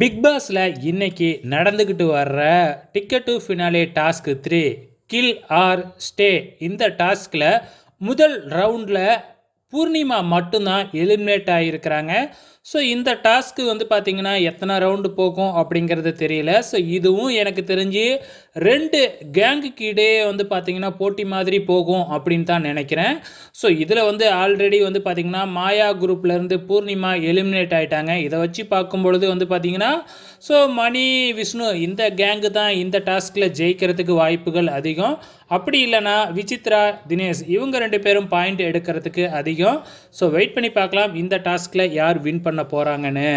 big பாஸில் இன்னைக்கு நடந்துக்கிட்டு வர்ற ticket to finale task three kill or stay இந்த டாஸ்கில் முதல் ரவுண்டில் பூர்ணிமா மட்டும்தான் எலிமினேட் ஆகியிருக்கிறாங்க ஸோ இந்த டாஸ்க்கு வந்து பார்த்திங்கன்னா எத்தனை ரவுண்டு போகும் அப்படிங்கிறது தெரியல ஸோ இதுவும் எனக்கு தெரிஞ்சு ரெண்டு கேங்குக்கு இடையே வந்து பார்த்திங்கன்னா போட்டி மாதிரி போகும் அப்படின்னு தான் நினைக்கிறேன் ஸோ இதில் வந்து ஆல்ரெடி வந்து பார்த்திங்கன்னா மாயா குரூப்லேருந்து பூர்ணிமா எலிமினேட் ஆகிட்டாங்க இதை வச்சு பார்க்கும் பொழுது வந்து பார்த்திங்கன்னா ஸோ மணி விஷ்ணு இந்த கேங்கு தான் இந்த டாஸ்கில் ஜெயிக்கிறதுக்கு வாய்ப்புகள் அதிகம் அப்படி இல்லைனா விசித்ரா தினேஷ் இவங்க ரெண்டு பேரும் பாயிண்ட் எடுக்கிறதுக்கு அதிகம் ஸோ வெயிட் பண்ணி பார்க்கலாம் இந்த டாஸ்கில் யார் வின் பண்ண போகிறாங்கன்னு